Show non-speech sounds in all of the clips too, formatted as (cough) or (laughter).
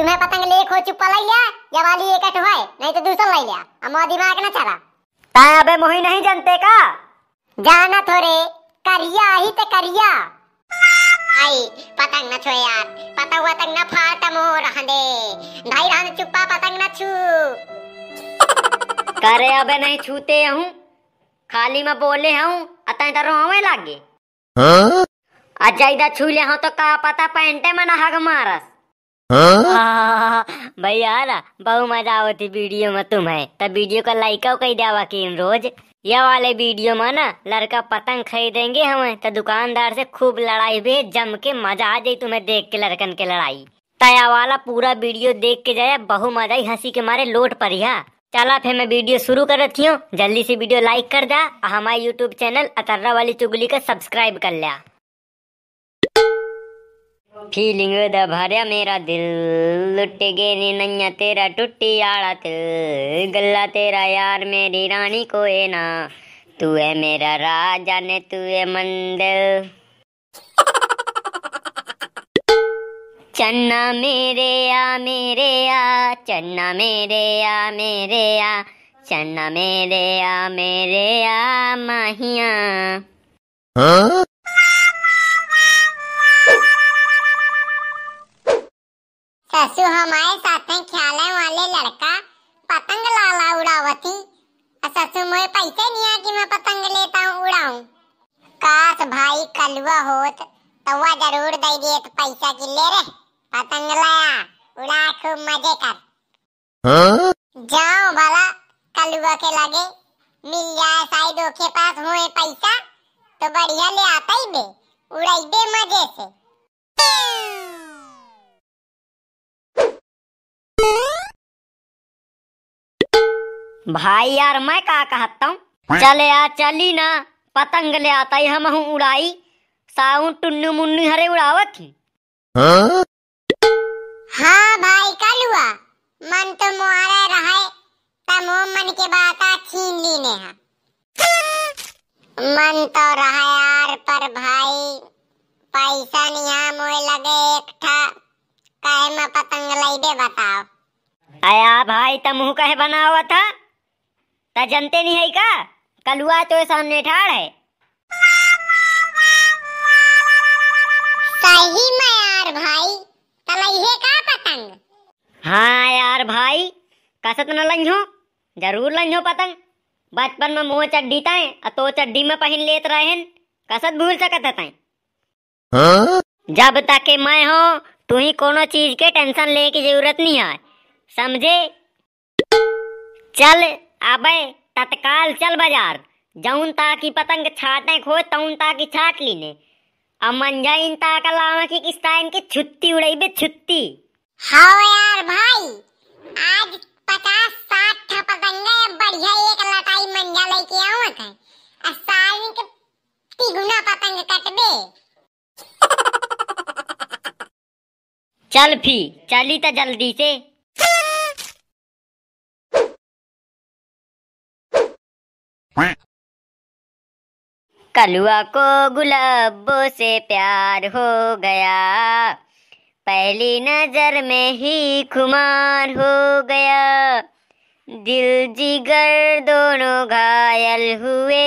तुम्हें पतंग ले खो चुप्पा लई लिया या वाली एकट अटवाए नहीं तो दूसरा लई लिया अमो दिमाग ना चला ताए अबे मोही नहीं जानते का जाना थोरे करिया ही ते करिया आई पतंग ना छो यार पता हुआ तंग ना फाटा मो रहन दे भाई रहन चुप्पा पतंग ना छू (laughs) करे अबे नहीं छूते हूं खाली मैं बोले हूं अतः डरो तो हवे लागे हां अजय दा छू ले तो का पता पेंटे मना हग मारस हाँ? हाँ, भैया बहु मजा आती वीडियो में तुम्हें तो वीडियो का लाइक कई देवा की रोज यह वाले वीडियो में ना लड़का पतंग खरीदेंगे हमें तो दुकानदार से खूब लड़ाई भी जम के मजा आ जाये तुम्हें देख के लड़कन के लड़ाई तया तो वाला पूरा वीडियो देख के जाए बहु मजा ही हंसी के मारे लोट ही हाँ। चला फिर मैं वीडियो शुरू कर रही हूँ जल्दी से वीडियो लाइक कर दिया हमारे यूट्यूब चैनल अतर्रा वाली चुगली का सब्सक्राइब कर लिया फीलिंग दा भरया मेरा दिल लुट गए नैया तेरा टुट्टी आला तिल गल्ला तेरा यार मेरी रानी को है ना तू है मेरा राजा ने तू है मंदिर चन्ना मेरे आ मेरे आ चन्ना मेरे आ मेरे आ चन्ना मेरे आ मेरे आ माहिया हाँ? ऐसे हमारे साथ में ख्याल वाले लड़का पतंग लाला उड़ावती ससु अच्छा, मोए पैसे नहीं आ कि मैं पतंग लेता हूँ उड़ाऊं काश भाई कलवा होत तो वह जरूर दे दिए तो पैसा की ले रे पतंग लाया उड़ा खूब मजे कर हाँ? जाओ भला कलवा के लगे मिल जाए साइडो के पास हुए पैसा तो बढ़िया ले आता ही दे उड़ाई दे मजे से भाई यार मैं कहा कहता हूँ हाँ। चले आ चली ना पतंग ले आता हम हूँ उड़ाई साहू टुन्नु मुन्नु हरे उड़ावत हाँ? हाँ भाई कल हुआ मन तो मुआरे रहा तमो मन के बात छीन ली ने हा। मन तो रहा यार पर भाई पैसा नहीं है मोए लगे एक था कहे मैं पतंग लाई दे बताओ आया भाई तमु कहे बनावा था का तो जनते नहीं है का कलुआ तो सामने ठाड़ है सही में यार भाई तलैहे तो का पतंग हाँ यार भाई कसत न लंझो जरूर लंझो पतंग बचपन में मोह चड्डी ताए तो चड्डी में पहन लेत रहन कसत भूल सकत है हाँ? जब तक के मैं हूँ तू ही कोनो चीज के टेंशन लेने की जरूरत नहीं है समझे चल अबे तत्काल चल बाजार जौन ता की पतंग छाटे खो तौन ता की छाट लीने अब मंजा ता का लावा की किस टाइम की छुट्टी उड़ाई बे छुट्टी हाँ यार भाई आज पचास साठ ठा पतंगा बढ़िया एक लटाई ले के आवत है अब साल में के तिगुना पतंग कट दे चल फी चली तो जल्दी से कलुआ को गुलाबों से प्यार हो गया पहली नजर में ही खुमार हो गया दिल जिगर दोनों घायल हुए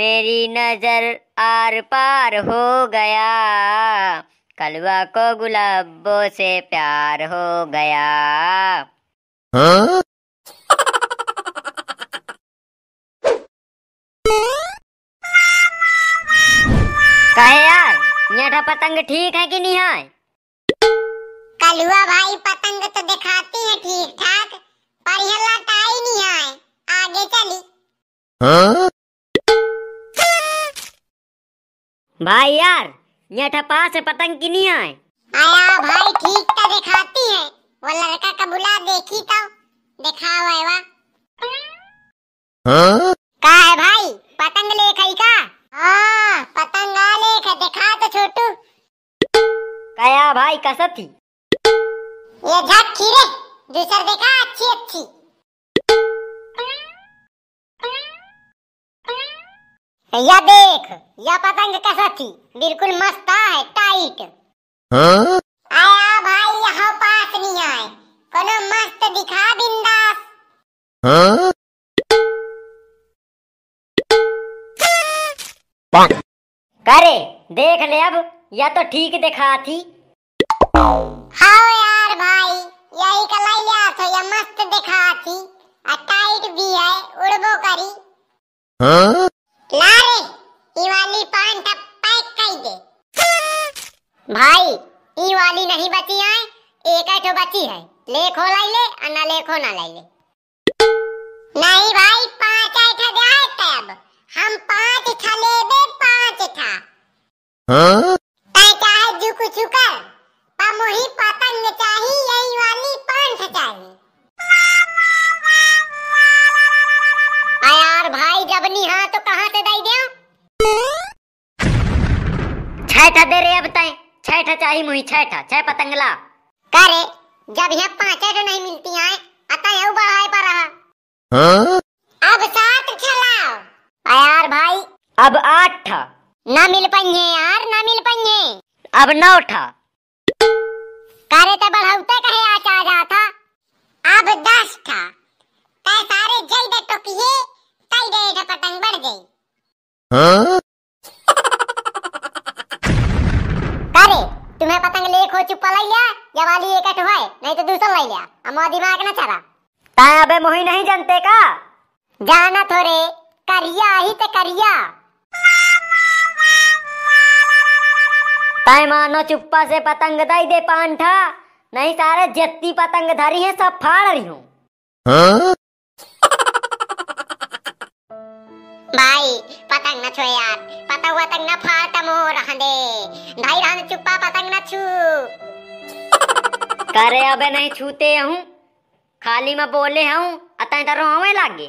मेरी नजर आर पार हो गया कलवा को गुलाबों से प्यार हो गया हाँ? सेठा पतंग ठीक है कि नहीं है कलुआ भाई पतंग तो दिखाती है ठीक ठाक पर ये लटाई नहीं है आगे चली हाँ? भाई यार ये ठपा से पतंग की नहीं आए आया भाई ठीक तो दिखाती है वो लड़का का बुला देखी तो दिखा दिखावा हाँ? कैसा थी ये खीरे दूसर देखा अच्छी अच्छी या देख या पतंग कैसा थी बिल्कुल मस्त है टाइट हाँ? आया भाई यहाँ पास नहीं आए कोनो मस्त दिखा बिंदास करे देख ले अब या तो ठीक दिखा थी हाँ यार भाई यही कलैया तो ये मस्त दिखाती और टाइट भी है उड़बो करी हाँ? लारे ई वाली पैंट पैक कर दे भाई ई वाली नहीं बची है एक ठो बची है ले खो लाई ले अन्ना ले खो ना लाई ले नहीं भाई पांच ठो दे है तब हम पांच ठा ले दे पांच ठा हाँ? तय का है जुकू चुकर पतंग चाही यही वाली पंख चाही यार भाई तो से दई दियो छैठा दे रे छैठा चाही छैठा पतंगला करे जब नहीं मिलती अतः पर रहा हाँ? अब सात यार भाई अब आठ ना मिल पाएंगे यार ना मिल पाएंगे अब नौ था हाँ? तुम्हें पतंग ले खो चुप्पा लिया या वाली एक अठवाए नहीं तो दूसरा ले लिया हम अमो दिमाग ना चला ता अबे मोही नहीं जानते का जाना थोरे तो करिया ही ते करिया ताय मानो चुप्पा से पतंग दाई दे पांठा नहीं सारे जत्ती पतंग धारी है सब फाड़ रही हूँ हाँ? (laughs) भाई पूछो यार पता हुआ तक न फाड़ता मोर हंदे ढाई रान चुप्पा पतंग न छू करे अबे नहीं छूते हूँ खाली में बोले हूँ अतः इधर रोवे लागे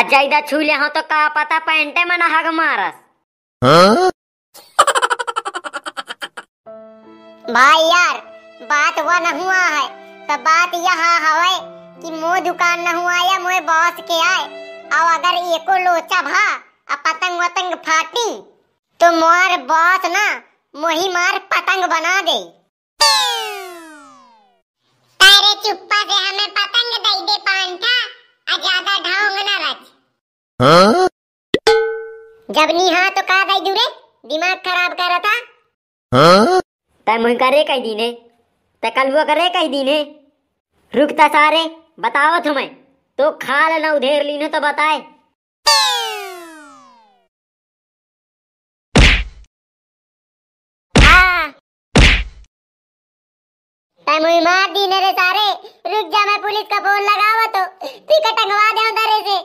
अच्छा इधर छू ले हूँ तो का पता पैंटे में नहाग मारस भाई यार बात वह न हुआ है तो बात यहाँ हवे कि मुँह दुकान न हुआ या मुँह बॉस के आए और अगर को लोचा भा अब पतंग वतंग फाटी तो मोर बॉस ना मोही मार पतंग बना दे तेरे चुप्पा से हमें पतंग दे दे पांठा आ ज्यादा ढोंग ना रच हां जब नी हां तो का दई दूरे दिमाग खराब कर रहा था हां त मोह करे कई दीने त कल वो करे कई दीने रुकता सारे बताओ तुम्हें तो खाल ना उधेर लीनो तो बताए ओए मुई मार दी नरे सारे रुक जा मैं पुलिस का फोन लगावा तो टिकट टंगवा दे उधर से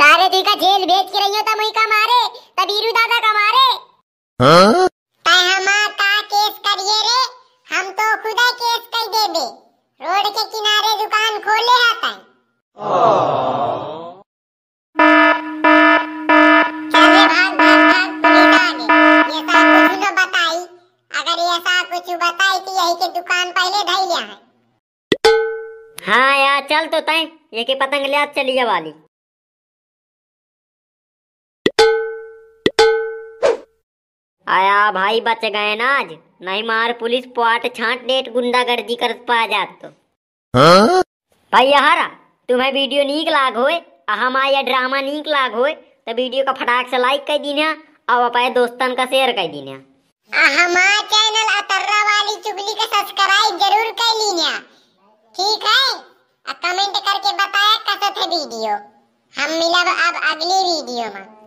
सारे तुई का जेल भेज के रही हो तो मुई का मारे त बीरू दादा का मारे हां तै हमा का केस करिए रे हम तो खुदा केस कर देबे रोड के किनारे एक ही पतंग ले आज चलिए वाली आया भाई बच गए ना आज नहीं मार पुलिस पाट छाट डेट गुंडागर्दी कर पा जा तो भाई हरा तुम्हें वीडियो नीक लाग होए हमारा ड्रामा नीक लाग हो तो वीडियो का फटाक से लाइक कर दीन और अपने दोस्तन का शेयर कर दीन चैनल अतर्रा वाली चुगली का सब्सक्राइब जरूर कर लीन ठीक है कमेंट करके बताया कसत है वीडियो हम मिला अब अगली वीडियो में